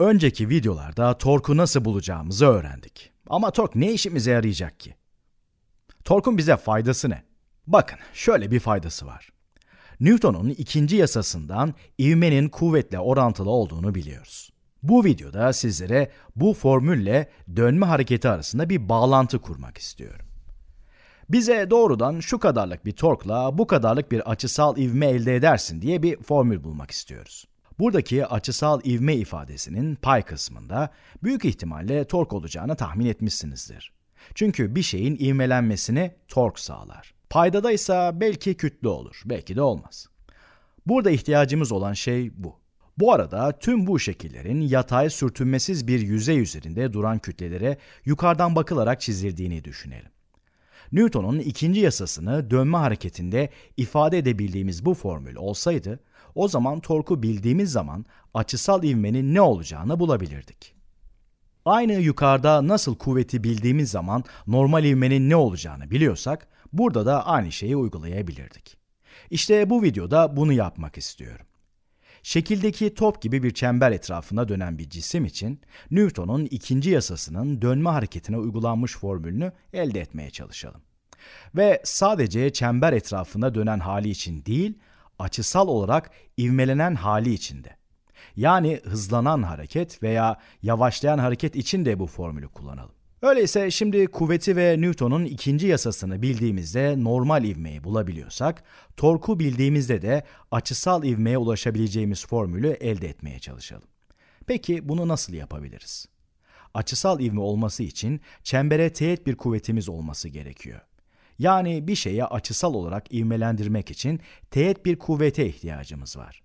Önceki videolarda torku nasıl bulacağımızı öğrendik. Ama tork ne işimize yarayacak ki? Torkun bize faydası ne? Bakın şöyle bir faydası var. Newton'un ikinci yasasından ivmenin kuvvetle orantılı olduğunu biliyoruz. Bu videoda sizlere bu formülle dönme hareketi arasında bir bağlantı kurmak istiyorum. Bize doğrudan şu kadarlık bir torkla bu kadarlık bir açısal ivme elde edersin diye bir formül bulmak istiyoruz. Buradaki açısal ivme ifadesinin pay kısmında büyük ihtimalle tork olacağını tahmin etmişsinizdir. Çünkü bir şeyin ivmelenmesini tork sağlar. Paydada ise belki kütle olur, belki de olmaz. Burada ihtiyacımız olan şey bu. Bu arada tüm bu şekillerin yatay sürtünmesiz bir yüzey üzerinde duran kütlelere yukarıdan bakılarak çizildiğini düşünelim. Newton'un ikinci yasasını dönme hareketinde ifade edebildiğimiz bu formül olsaydı, o zaman torku bildiğimiz zaman açısal ivmenin ne olacağını bulabilirdik. Aynı yukarıda nasıl kuvveti bildiğimiz zaman normal ivmenin ne olacağını biliyorsak, burada da aynı şeyi uygulayabilirdik. İşte bu videoda bunu yapmak istiyorum. Şekildeki top gibi bir çember etrafında dönen bir cisim için Newton'un ikinci yasasının dönme hareketine uygulanmış formülünü elde etmeye çalışalım. Ve sadece çember etrafında dönen hali için değil, açısal olarak ivmelenen hali içinde. Yani hızlanan hareket veya yavaşlayan hareket için de bu formülü kullanalım. Öyleyse şimdi kuvveti ve Newton'un ikinci yasasını bildiğimizde normal ivmeyi bulabiliyorsak, torku bildiğimizde de açısal ivmeye ulaşabileceğimiz formülü elde etmeye çalışalım. Peki bunu nasıl yapabiliriz? Açısal ivme olması için çembere teğet bir kuvvetimiz olması gerekiyor. Yani bir şeye açısal olarak ivmelendirmek için teğet bir kuvvete ihtiyacımız var.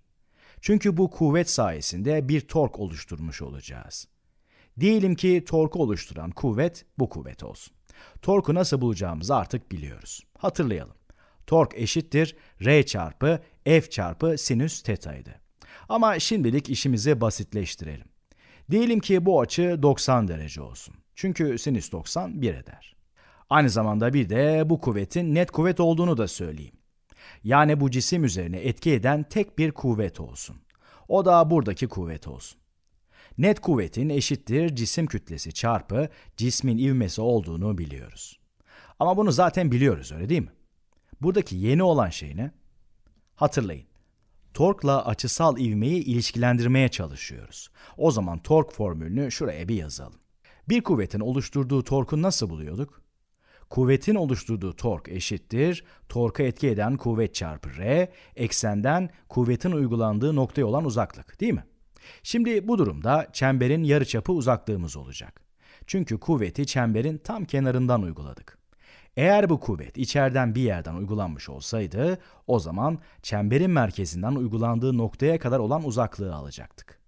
Çünkü bu kuvvet sayesinde bir tork oluşturmuş olacağız. Diyelim ki torku oluşturan kuvvet bu kuvvet olsun. Torku nasıl bulacağımızı artık biliyoruz. Hatırlayalım. Tork eşittir R çarpı F çarpı sinüs tetaydı. Ama şimdilik işimizi basitleştirelim. Diyelim ki bu açı 90 derece olsun. Çünkü sinüs 90 1 eder. Aynı zamanda bir de bu kuvvetin net kuvvet olduğunu da söyleyeyim. Yani bu cisim üzerine etki eden tek bir kuvvet olsun. O da buradaki kuvvet olsun net kuvvetin eşittir cisim kütlesi çarpı cismin ivmesi olduğunu biliyoruz. Ama bunu zaten biliyoruz öyle değil mi? Buradaki yeni olan şey ne? Hatırlayın. Torkla açısal ivmeyi ilişkilendirmeye çalışıyoruz. O zaman tork formülünü şuraya bir yazalım. Bir kuvvetin oluşturduğu torku nasıl buluyorduk? Kuvvetin oluşturduğu tork eşittir, torka etki eden kuvvet çarpı R, eksenden kuvvetin uygulandığı noktaya olan uzaklık değil mi? Şimdi bu durumda çemberin yarıçapı uzaklığımız olacak. Çünkü kuvveti çemberin tam kenarından uyguladık. Eğer bu kuvvet içeriden bir yerden uygulanmış olsaydı, o zaman çemberin merkezinden uygulandığı noktaya kadar olan uzaklığı alacaktık.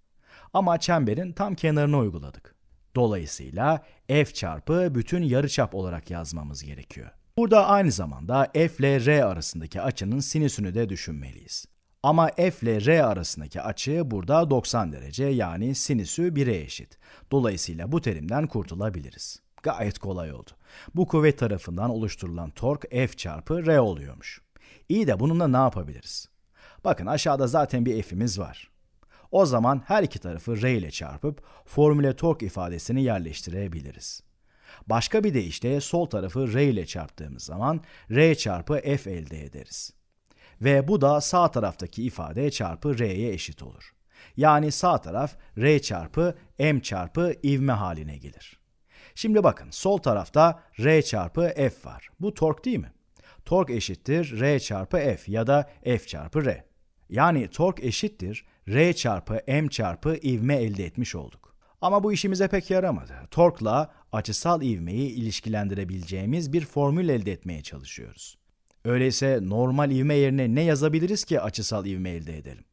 Ama çemberin tam kenarına uyguladık. Dolayısıyla f çarpı bütün yarıçap olarak yazmamız gerekiyor. Burada aynı zamanda f ile r arasındaki açının sinüsünü de düşünmeliyiz. Ama f ile r arasındaki açı burada 90 derece yani sinüsü 1'e eşit. Dolayısıyla bu terimden kurtulabiliriz. Gayet kolay oldu. Bu kuvvet tarafından oluşturulan tork f çarpı r oluyormuş. İyi de bununla ne yapabiliriz? Bakın aşağıda zaten bir f'imiz var. O zaman her iki tarafı r ile çarpıp formüle tork ifadesini yerleştirebiliriz. Başka bir deyişle sol tarafı r ile çarptığımız zaman r çarpı f elde ederiz ve bu da sağ taraftaki ifade çarpı r'ye eşit olur. Yani sağ taraf r çarpı m çarpı ivme haline gelir. Şimdi bakın sol tarafta r çarpı f var. Bu tork değil mi? Tork eşittir r çarpı f ya da f çarpı r. Yani tork eşittir r çarpı m çarpı ivme elde etmiş olduk. Ama bu işimize pek yaramadı. Torkla açısal ivmeyi ilişkilendirebileceğimiz bir formül elde etmeye çalışıyoruz. Öyleyse normal ivme yerine ne yazabiliriz ki açısal ivme elde edelim?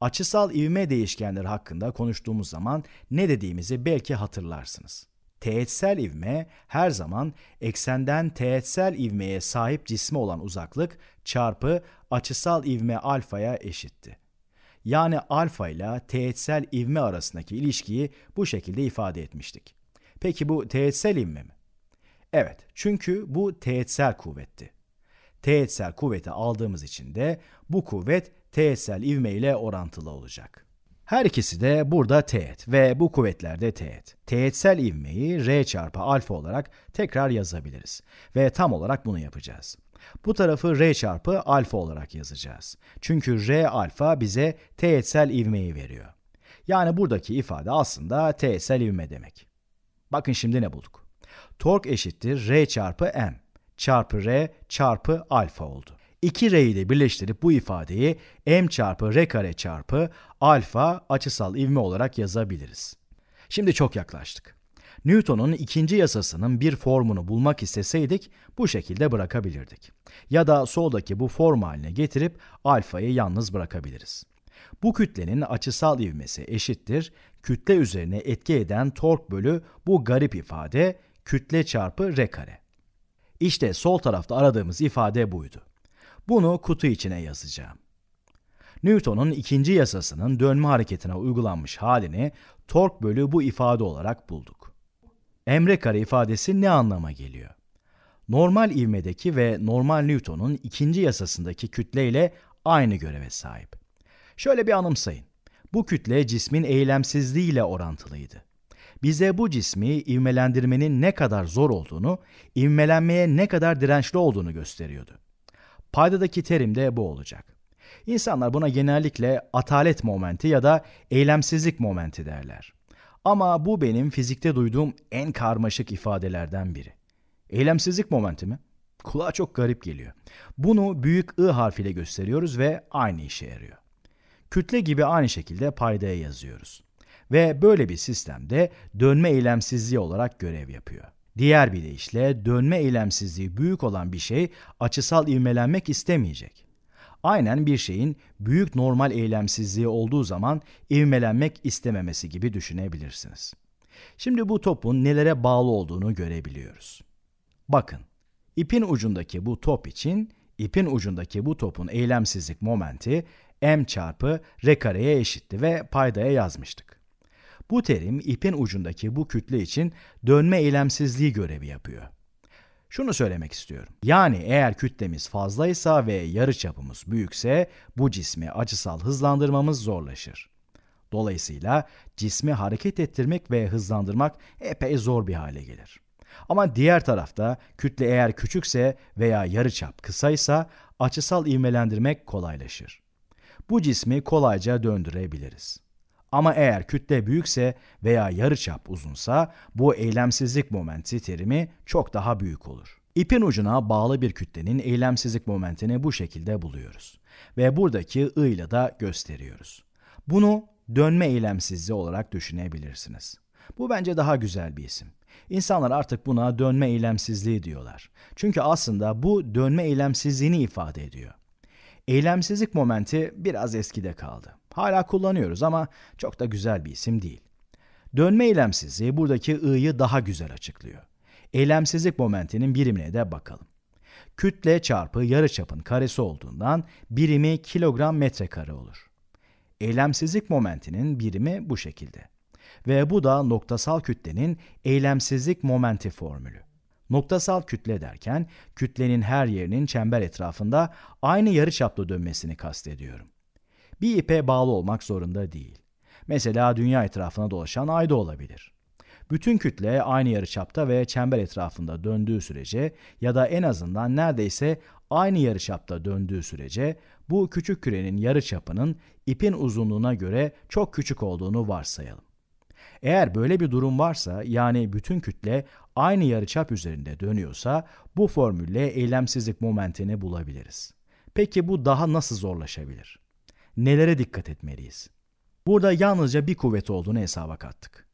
Açısal ivme değişkenleri hakkında konuştuğumuz zaman ne dediğimizi belki hatırlarsınız. Teğetsel ivme her zaman eksenden teğetsel ivmeye sahip cisme olan uzaklık çarpı açısal ivme alfaya eşitti. Yani alfa ile teğetsel ivme arasındaki ilişkiyi bu şekilde ifade etmiştik. Peki bu teğetsel ivme mi? Evet, çünkü bu teğetsel kuvvetti teğetsel kuvveti aldığımız için de bu kuvvet teğetsel ivme ile orantılı olacak. Her ikisi de burada teğet ve bu kuvvetlerde teğet. Teğetsel ivmeyi R çarpı alfa olarak tekrar yazabiliriz ve tam olarak bunu yapacağız. Bu tarafı R çarpı alfa olarak yazacağız. Çünkü R alfa bize teğetsel ivmeyi veriyor. Yani buradaki ifade aslında teğetsel ivme demek. Bakın şimdi ne bulduk. Tork eşittir R çarpı M çarpı r çarpı alfa oldu. 2 r de birleştirip bu ifadeyi m çarpı r kare çarpı alfa açısal ivme olarak yazabiliriz. Şimdi çok yaklaştık. Newton'un ikinci yasasının bir formunu bulmak isteseydik bu şekilde bırakabilirdik. Ya da soldaki bu form haline getirip alfayı yalnız bırakabiliriz. Bu kütlenin açısal ivmesi eşittir. Kütle üzerine etki eden tork bölü bu garip ifade kütle çarpı r kare. İşte sol tarafta aradığımız ifade buydu. Bunu kutu içine yazacağım. Newton'un ikinci yasasının dönme hareketine uygulanmış halini tork bölü bu ifade olarak bulduk. Emre kare ifadesi ne anlama geliyor? Normal ivmedeki ve normal Newton'un ikinci yasasındaki kütle ile aynı göreve sahip. Şöyle bir anımsayın. Bu kütle cismin eylemsizliği ile orantılıydı bize bu cismi ivmelendirmenin ne kadar zor olduğunu, ivmelenmeye ne kadar dirençli olduğunu gösteriyordu. Paydadaki terim de bu olacak. İnsanlar buna genellikle atalet momenti ya da eylemsizlik momenti derler. Ama bu benim fizikte duyduğum en karmaşık ifadelerden biri. Eylemsizlik momenti mi? Kulağa çok garip geliyor. Bunu büyük I harfiyle gösteriyoruz ve aynı işe yarıyor. Kütle gibi aynı şekilde paydaya yazıyoruz ve böyle bir sistemde dönme eylemsizliği olarak görev yapıyor. Diğer bir deyişle dönme eylemsizliği büyük olan bir şey açısal ivmelenmek istemeyecek. Aynen bir şeyin büyük normal eylemsizliği olduğu zaman ivmelenmek istememesi gibi düşünebilirsiniz. Şimdi bu topun nelere bağlı olduğunu görebiliyoruz. Bakın, ipin ucundaki bu top için ipin ucundaki bu topun eylemsizlik momenti m çarpı r kareye eşitti ve paydaya yazmıştık. Bu terim ipin ucundaki bu kütle için dönme eylemsizliği görevi yapıyor. Şunu söylemek istiyorum. Yani eğer kütlemiz fazlaysa ve yarıçapımız büyükse bu cismi açısal hızlandırmamız zorlaşır. Dolayısıyla cismi hareket ettirmek ve hızlandırmak epey zor bir hale gelir. Ama diğer tarafta kütle eğer küçükse veya yarıçap kısaysa açısal ivmelendirmek kolaylaşır. Bu cismi kolayca döndürebiliriz. Ama eğer kütle büyükse veya yarıçap uzunsa bu eylemsizlik momenti terimi çok daha büyük olur. İpin ucuna bağlı bir kütlenin eylemsizlik momentini bu şekilde buluyoruz ve buradaki I ile de gösteriyoruz. Bunu dönme eylemsizliği olarak düşünebilirsiniz. Bu bence daha güzel bir isim. İnsanlar artık buna dönme eylemsizliği diyorlar. Çünkü aslında bu dönme eylemsizliğini ifade ediyor. Eylemsizlik momenti biraz eskide kaldı. Hala kullanıyoruz ama çok da güzel bir isim değil. Dönme eylemsizliği buradaki i'yi daha güzel açıklıyor. Eylemsizlik momentinin birimine de bakalım. Kütle çarpı yarıçapın karesi olduğundan birimi kilogram metrekare olur. Eylemsizlik momentinin birimi bu şekilde. Ve bu da noktasal kütlenin eylemsizlik momenti formülü. Noktasal kütle derken kütlenin her yerinin çember etrafında aynı yarıçaplı dönmesini kastediyorum bir ipe bağlı olmak zorunda değil. Mesela dünya etrafına dolaşan ay da olabilir. Bütün kütle aynı yarıçapta ve çember etrafında döndüğü sürece ya da en azından neredeyse aynı yarıçapta döndüğü sürece bu küçük kürenin yarıçapının ipin uzunluğuna göre çok küçük olduğunu varsayalım. Eğer böyle bir durum varsa yani bütün kütle aynı yarıçap üzerinde dönüyorsa bu formülle eylemsizlik momentini bulabiliriz. Peki bu daha nasıl zorlaşabilir? nelere dikkat etmeliyiz? Burada yalnızca bir kuvvet olduğunu hesaba kattık.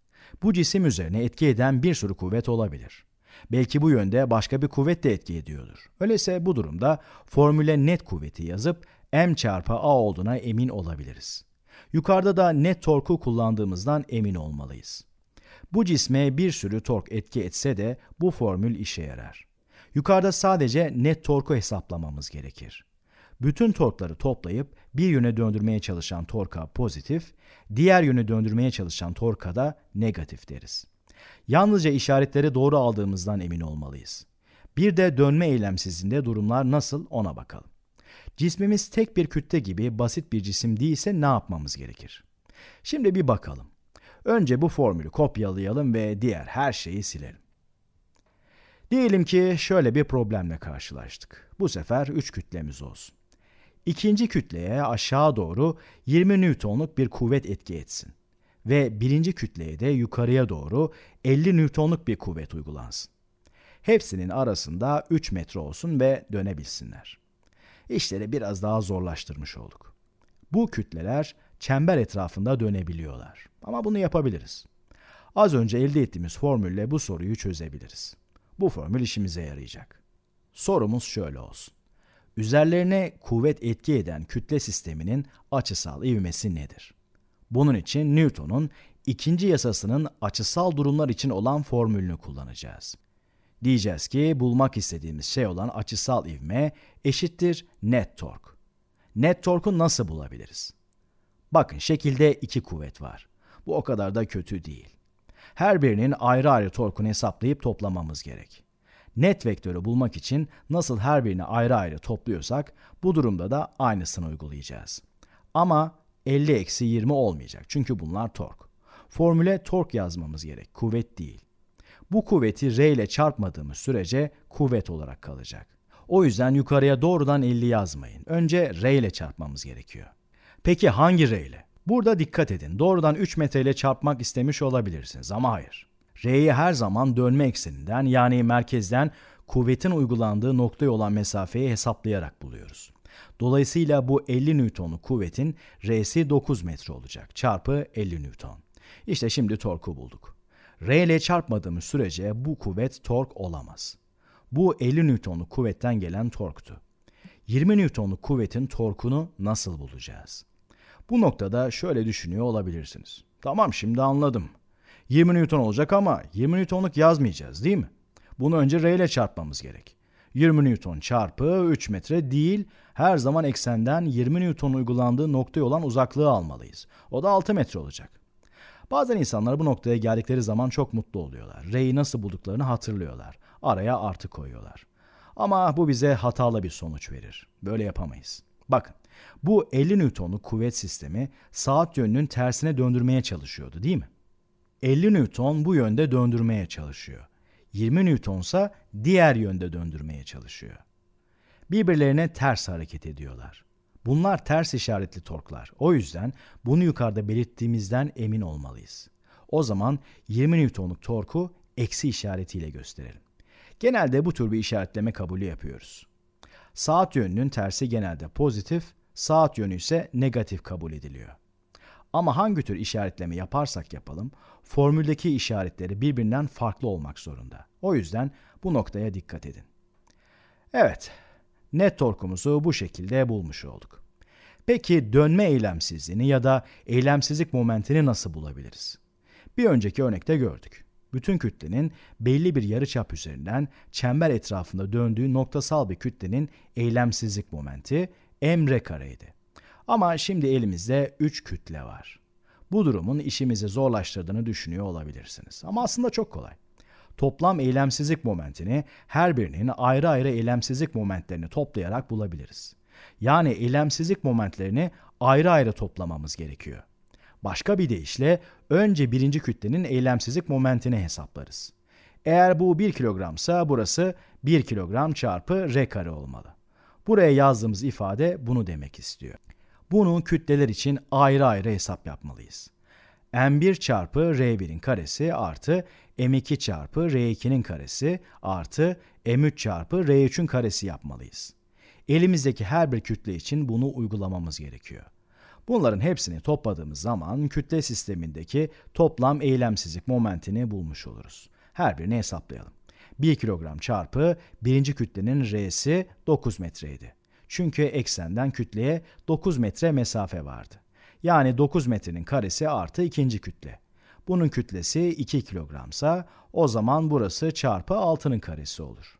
Bu cisim üzerine etki eden bir sürü kuvvet olabilir. Belki bu yönde başka bir kuvvet de etki ediyordur. Öyleyse bu durumda formüle net kuvveti yazıp m çarpı a olduğuna emin olabiliriz. Yukarıda da net torku kullandığımızdan emin olmalıyız. Bu cisme bir sürü tork etki etse de bu formül işe yarar. Yukarıda sadece net torku hesaplamamız gerekir bütün torkları toplayıp bir yöne döndürmeye çalışan torka pozitif, diğer yöne döndürmeye çalışan torka da negatif deriz. Yalnızca işaretleri doğru aldığımızdan emin olmalıyız. Bir de dönme eylemsizliğinde durumlar nasıl ona bakalım. Cismimiz tek bir kütle gibi basit bir cisim değilse ne yapmamız gerekir? Şimdi bir bakalım. Önce bu formülü kopyalayalım ve diğer her şeyi silelim. Diyelim ki şöyle bir problemle karşılaştık. Bu sefer 3 kütlemiz olsun ikinci kütleye aşağı doğru 20 Newton'luk bir kuvvet etki etsin ve birinci kütleye de yukarıya doğru 50 Newton'luk bir kuvvet uygulansın. Hepsinin arasında 3 metre olsun ve dönebilsinler. İşleri biraz daha zorlaştırmış olduk. Bu kütleler çember etrafında dönebiliyorlar. Ama bunu yapabiliriz. Az önce elde ettiğimiz formülle bu soruyu çözebiliriz. Bu formül işimize yarayacak. Sorumuz şöyle olsun. Üzerlerine kuvvet etki eden kütle sisteminin açısal ivmesi nedir? Bunun için Newton'un ikinci yasasının açısal durumlar için olan formülünü kullanacağız. Diyeceğiz ki bulmak istediğimiz şey olan açısal ivme eşittir net tork. Net torku nasıl bulabiliriz? Bakın şekilde iki kuvvet var. Bu o kadar da kötü değil. Her birinin ayrı ayrı torkunu hesaplayıp toplamamız gerek net vektörü bulmak için nasıl her birini ayrı ayrı topluyorsak bu durumda da aynısını uygulayacağız. Ama 50-20 olmayacak çünkü bunlar tork. Formüle tork yazmamız gerek, kuvvet değil. Bu kuvveti R ile çarpmadığımız sürece kuvvet olarak kalacak. O yüzden yukarıya doğrudan 50 yazmayın. Önce R ile çarpmamız gerekiyor. Peki hangi R ile? Burada dikkat edin. Doğrudan 3 metre ile çarpmak istemiş olabilirsiniz ama hayır. R'yi her zaman dönme ekseninden yani merkezden kuvvetin uygulandığı noktaya olan mesafeyi hesaplayarak buluyoruz. Dolayısıyla bu 50 Newton'lu kuvvetin R'si 9 metre olacak çarpı 50 Newton. İşte şimdi torku bulduk. R ile çarpmadığımız sürece bu kuvvet tork olamaz. Bu 50 Newton'lu kuvvetten gelen torktu. 20 Newton'luk kuvvetin torkunu nasıl bulacağız? Bu noktada şöyle düşünüyor olabilirsiniz. Tamam şimdi anladım. 20 Newton olacak ama 20 Newton'luk yazmayacağız değil mi? Bunu önce R ile çarpmamız gerek. 20 Newton çarpı 3 metre değil, her zaman eksenden 20 Newton uygulandığı noktaya olan uzaklığı almalıyız. O da 6 metre olacak. Bazen insanlar bu noktaya geldikleri zaman çok mutlu oluyorlar. R'yi nasıl bulduklarını hatırlıyorlar. Araya artı koyuyorlar. Ama bu bize hatalı bir sonuç verir. Böyle yapamayız. Bakın, bu 50 Newton'lu kuvvet sistemi saat yönünün tersine döndürmeye çalışıyordu değil mi? 50 Newton bu yönde döndürmeye çalışıyor. 20 Newton ise diğer yönde döndürmeye çalışıyor. Birbirlerine ters hareket ediyorlar. Bunlar ters işaretli torklar. O yüzden bunu yukarıda belirttiğimizden emin olmalıyız. O zaman 20 Newton'luk torku eksi işaretiyle gösterelim. Genelde bu tür bir işaretleme kabulü yapıyoruz. Saat yönünün tersi genelde pozitif, saat yönü ise negatif kabul ediliyor. Ama hangi tür işaretleme yaparsak yapalım, formüldeki işaretleri birbirinden farklı olmak zorunda. O yüzden bu noktaya dikkat edin. Evet, net torkumuzu bu şekilde bulmuş olduk. Peki dönme eylemsizliğini ya da eylemsizlik momentini nasıl bulabiliriz? Bir önceki örnekte gördük. Bütün kütlenin belli bir yarıçap üzerinden çember etrafında döndüğü noktasal bir kütlenin eylemsizlik momenti m kareydi. Ama şimdi elimizde 3 kütle var. Bu durumun işimizi zorlaştırdığını düşünüyor olabilirsiniz. Ama aslında çok kolay. Toplam eylemsizlik momentini her birinin ayrı ayrı eylemsizlik momentlerini toplayarak bulabiliriz. Yani eylemsizlik momentlerini ayrı ayrı toplamamız gerekiyor. Başka bir deyişle önce birinci kütlenin eylemsizlik momentini hesaplarız. Eğer bu 1 kilogramsa burası 1 kilogram çarpı r kare olmalı. Buraya yazdığımız ifade bunu demek istiyor. Bunu kütleler için ayrı ayrı hesap yapmalıyız. M1 çarpı R1'in karesi artı M2 çarpı R2'nin karesi artı M3 çarpı R3'ün karesi yapmalıyız. Elimizdeki her bir kütle için bunu uygulamamız gerekiyor. Bunların hepsini topladığımız zaman kütle sistemindeki toplam eylemsizlik momentini bulmuş oluruz. Her birini hesaplayalım. 1 kilogram çarpı birinci kütlenin R'si 9 metreydi. Çünkü eksenden kütleye 9 metre mesafe vardı. Yani 9 metrenin karesi artı ikinci kütle. Bunun kütlesi 2 kilogramsa o zaman burası çarpı 6'nın karesi olur.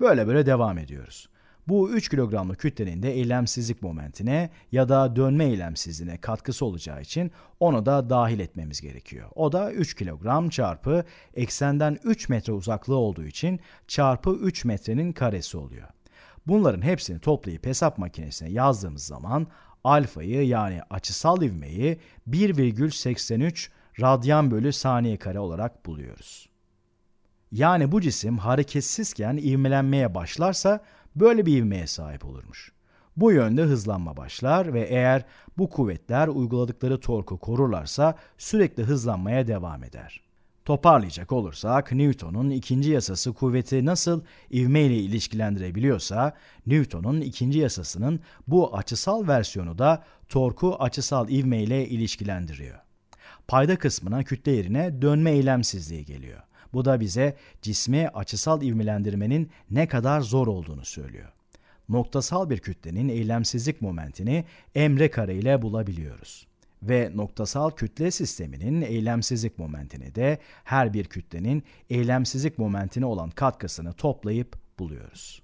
Böyle böyle devam ediyoruz. Bu 3 kilogramlı kütlenin de eylemsizlik momentine ya da dönme eylemsizliğine katkısı olacağı için onu da dahil etmemiz gerekiyor. O da 3 kilogram çarpı eksenden 3 metre uzaklığı olduğu için çarpı 3 metrenin karesi oluyor. Bunların hepsini toplayıp hesap makinesine yazdığımız zaman alfayı yani açısal ivmeyi 1,83 radyan bölü saniye kare olarak buluyoruz. Yani bu cisim hareketsizken ivmelenmeye başlarsa böyle bir ivmeye sahip olurmuş. Bu yönde hızlanma başlar ve eğer bu kuvvetler uyguladıkları torku korurlarsa sürekli hızlanmaya devam eder. Toparlayacak olursak Newton'un ikinci yasası kuvveti nasıl ivme ile ilişkilendirebiliyorsa Newton'un ikinci yasasının bu açısal versiyonu da torku açısal ivme ile ilişkilendiriyor. Payda kısmına kütle yerine dönme eylemsizliği geliyor. Bu da bize cismi açısal ivmelendirmenin ne kadar zor olduğunu söylüyor. Noktasal bir kütlenin eylemsizlik momentini emre kare ile bulabiliyoruz ve noktasal kütle sisteminin eylemsizlik momentini de her bir kütlenin eylemsizlik momentine olan katkısını toplayıp buluyoruz.